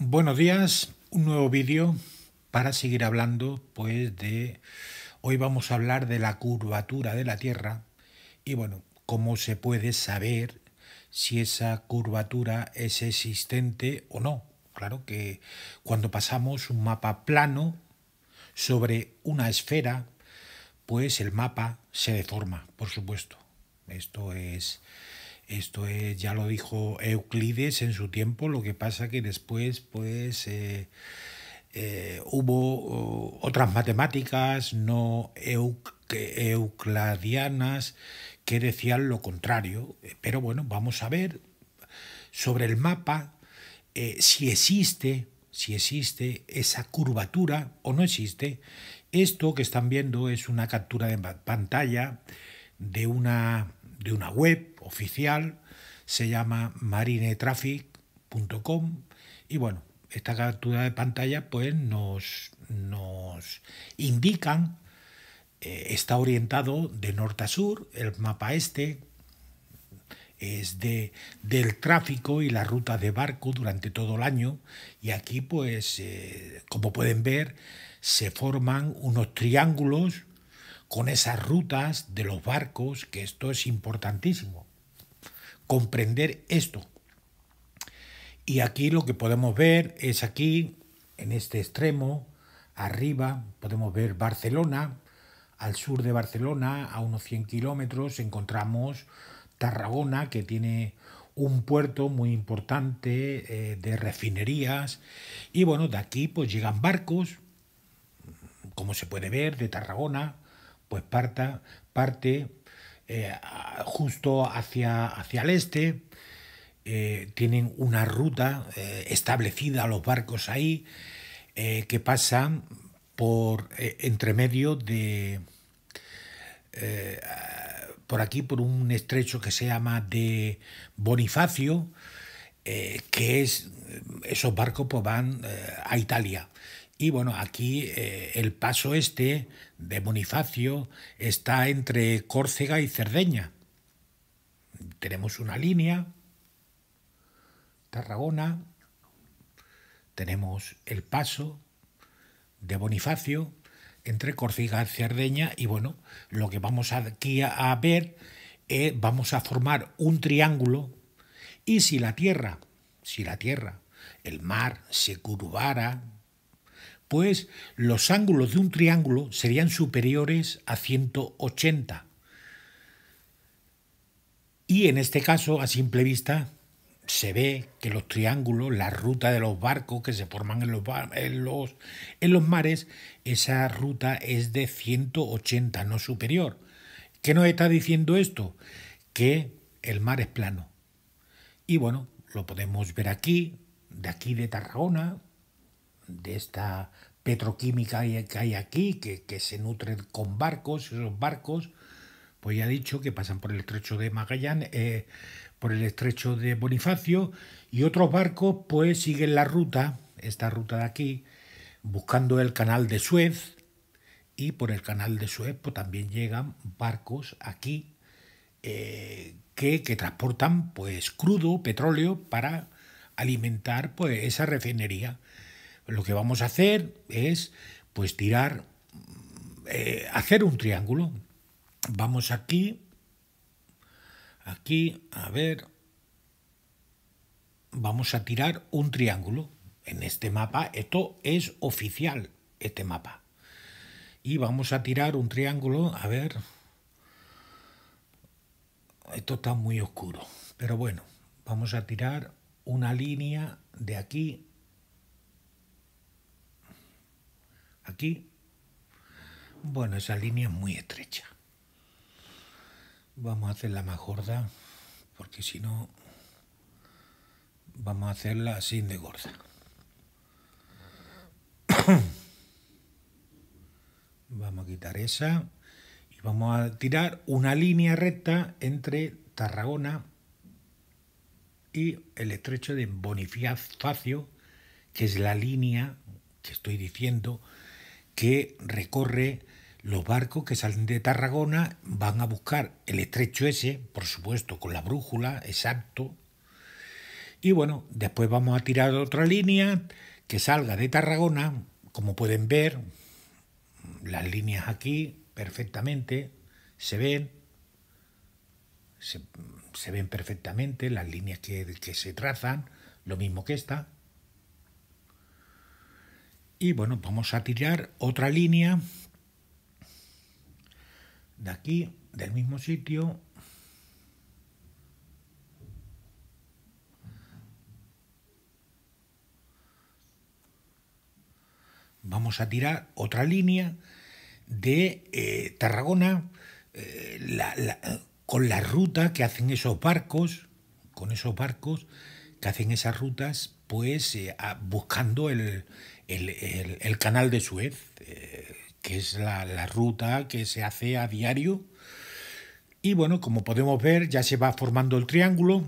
Buenos días, un nuevo vídeo para seguir hablando pues de hoy vamos a hablar de la curvatura de la Tierra y bueno, cómo se puede saber si esa curvatura es existente o no. Claro que cuando pasamos un mapa plano sobre una esfera, pues el mapa se deforma, por supuesto. Esto es esto ya lo dijo Euclides en su tiempo, lo que pasa que después pues eh, eh, hubo oh, otras matemáticas no euclidianas eucladianas que decían lo contrario. Eh, pero bueno, vamos a ver sobre el mapa si existe si existe esa curvatura o no existe. Esto que están viendo es una captura de pantalla de una de una web oficial, se llama marinetraffic.com y bueno, esta captura de pantalla pues nos, nos indican, eh, está orientado de norte a sur, el mapa este es de, del tráfico y la ruta de barco durante todo el año y aquí pues eh, como pueden ver se forman unos triángulos con esas rutas de los barcos, que esto es importantísimo. Comprender esto. Y aquí lo que podemos ver es aquí, en este extremo, arriba, podemos ver Barcelona. Al sur de Barcelona, a unos 100 kilómetros, encontramos Tarragona, que tiene un puerto muy importante eh, de refinerías. Y bueno, de aquí pues llegan barcos, como se puede ver, de Tarragona, pues parta, parte eh, justo hacia, hacia el este. Eh, tienen una ruta eh, establecida los barcos ahí que pasan por entre medio de por aquí por un estrecho que se llama de Bonifacio que es esos barcos pues van a Italia y bueno, aquí eh, el paso este de Bonifacio está entre Córcega y Cerdeña. Tenemos una línea, Tarragona, tenemos el paso de Bonifacio entre Córcega y Cerdeña y bueno, lo que vamos aquí a, ver es, eh, vamos a formar un triángulo y si la tierra, si la tierra, el mar se curvara pues los ángulos de un triángulo serían superiores a 180. Y en este caso, a simple vista, se ve que los triángulos, la ruta de los barcos que se forman en los, mares, esa ruta es de 180, no superior. ¿Qué nos está diciendo esto? Que el mar es plano. Y bueno, lo podemos ver aquí, de aquí de Tarragona, de esta petroquímica que hay aquí, que, que se nutre con barcos, esos barcos, pues ya he dicho que pasan por el estrecho de Magallanes, eh, por el estrecho de Bonifacio, y otros barcos pues siguen la ruta, esta ruta de aquí, buscando el canal de Suez, y por el canal de Suez pues, también llegan barcos aquí eh, que, que, transportan pues crudo, petróleo, para alimentar pues esa refinería lo que vamos a hacer es pues tirar, eh, hacer un triángulo. Vamos aquí, aquí, a ver, vamos a tirar un triángulo en este mapa. Esto es oficial, este mapa. Y vamos a tirar un triángulo, a ver, esto está muy oscuro, pero bueno, vamos a tirar una línea de aquí aquí. Bueno, esa línea es muy estrecha. Vamos a hacerla más gorda, porque si no, vamos a hacerla sin de gorda. vamos a quitar esa y vamos a tirar una línea recta entre Tarragona y el estrecho de Bonifacio, que es la línea que estoy diciendo que recorre los barcos que salen de Tarragona, van a buscar el estrecho ese, por supuesto, con la brújula, exacto. Y bueno, después vamos a tirar otra línea que salga de Tarragona, como pueden ver, las líneas aquí perfectamente, se ven, se, ven perfectamente las líneas que, que se trazan, lo mismo que esta. Y bueno, vamos a tirar otra línea de aquí, del mismo sitio. Vamos a tirar otra línea de eh, Tarragona eh, con la ruta que hacen esos barcos, con esos barcos que hacen esas rutas pues buscando el, canal de Suez, eh, que es la, la, ruta que se hace a diario. Y bueno, como podemos ver, ya se va formando el triángulo.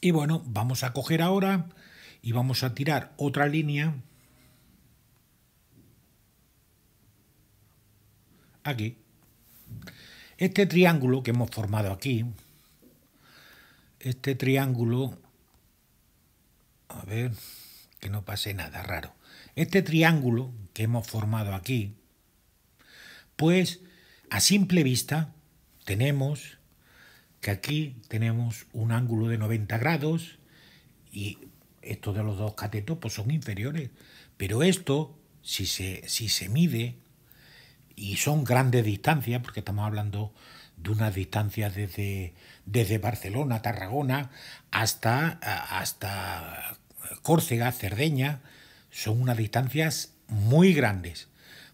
Y bueno, vamos a coger ahora y vamos a tirar otra línea. Aquí. Este triángulo que hemos formado aquí, este triángulo a ver, que no pase nada raro. Este triángulo que hemos formado aquí, pues a simple vista tenemos que aquí tenemos un ángulo de 90 grados y estos de los dos catetos pues son inferiores. Pero esto, si se, si se mide, y son grandes distancias, porque estamos hablando de unas distancias desde, desde Barcelona, Tarragona, hasta, hasta Córcega, Cerdeña, son unas distancias muy grandes.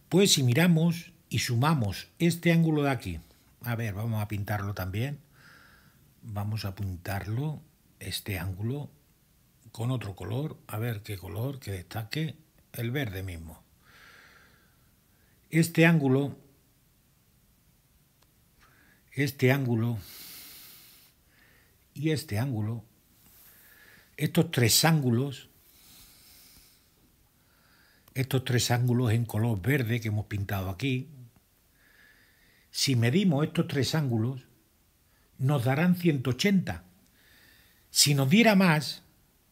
Pues si miramos y sumamos este ángulo de aquí, a ver, vamos a pintarlo también, vamos a pintarlo, este ángulo, con otro color, a ver qué color que destaque, el verde mismo. Este ángulo, este ángulo y este ángulo estos tres ángulos, estos tres ángulos en color verde que hemos pintado aquí, si medimos estos tres ángulos, nos darán 180. Si nos diera más,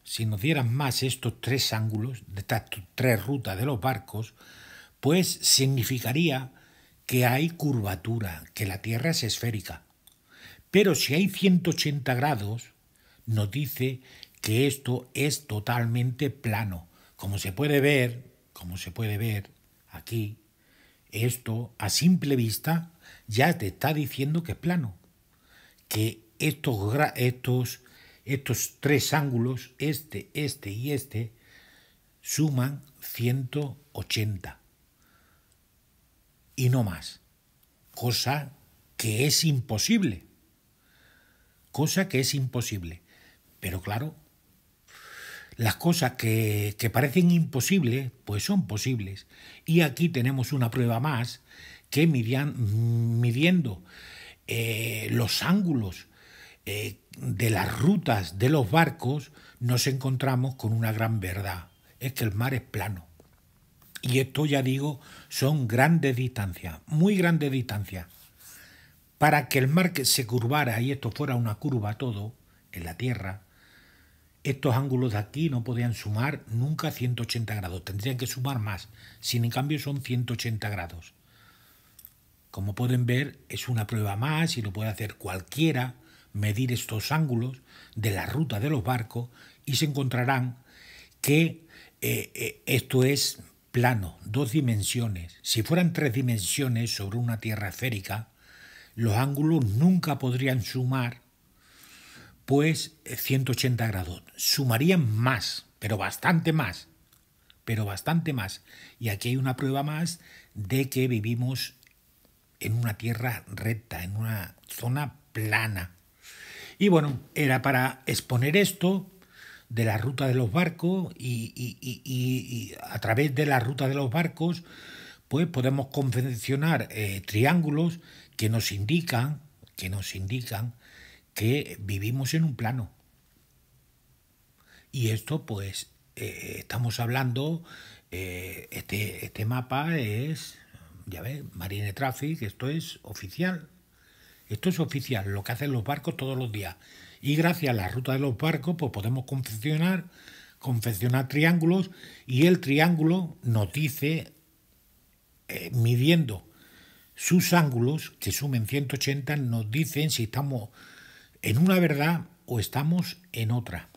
si nos dieran más estos tres ángulos, de estas tres rutas de los barcos, pues significaría que hay curvatura, que la Tierra es esférica. Pero si hay 180 grados, nos dice que esto es totalmente plano. Como se puede ver, como se puede ver aquí, esto a simple vista ya te está diciendo que es plano. Que estos, estos, estos tres ángulos, este, este y este, suman 180. Y no más. Cosa que es imposible. Cosa que es imposible. Pero claro, las cosas que, que parecen imposibles, pues son posibles. Y aquí tenemos una prueba más que midiendo eh, los ángulos eh, de las rutas de los barcos, nos encontramos con una gran verdad, es que el mar es plano. Y esto ya digo, son grandes distancias, muy grandes distancias. Para que el mar se curvara y esto fuera una curva todo en la Tierra, estos ángulos de aquí no podían sumar nunca 180 grados, tendrían que sumar más, sin en cambio son 180 grados. Como pueden ver, es una prueba más y lo puede hacer cualquiera, medir estos ángulos de la ruta de los barcos y se encontrarán que eh, eh, esto es plano, dos dimensiones. Si fueran tres dimensiones sobre una tierra esférica, los ángulos nunca podrían sumar pues 180 eh, grados. Sumarían más, pero bastante más, pero bastante más. Y aquí hay una prueba más de que vivimos en una tierra recta, en una zona plana. Y bueno, era para exponer esto de la ruta de los barcos y, a través de la ruta de los barcos, pues podemos confeccionar eh, triángulos que nos indican, que nos indican que vivimos en un plano. Y esto pues eh, estamos hablando, eh, este, este, mapa es, ya ves, Marine Traffic, esto es oficial. Esto es oficial, lo que hacen los barcos todos los días. Y gracias a la ruta de los barcos, pues podemos confeccionar, confeccionar triángulos y el triángulo nos dice, eh, midiendo sus ángulos, que sumen 180, nos dicen si estamos en una verdad o estamos en otra.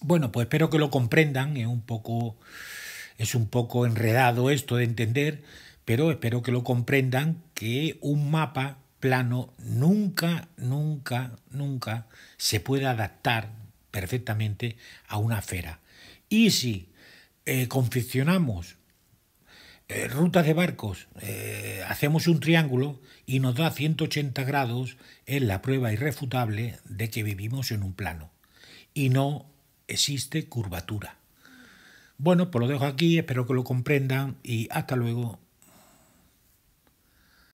Bueno, pues espero que lo comprendan, es un poco, es un poco enredado esto de entender, pero espero que lo comprendan que un mapa plano nunca, nunca, nunca se puede adaptar perfectamente a una esfera. Y si eh, confeccionamos eh, rutas de barcos, eh, hacemos un triángulo y nos da 180 grados en la prueba irrefutable de que vivimos en un plano y no existe curvatura. Bueno, pues lo dejo aquí, espero que lo comprendan y hasta luego.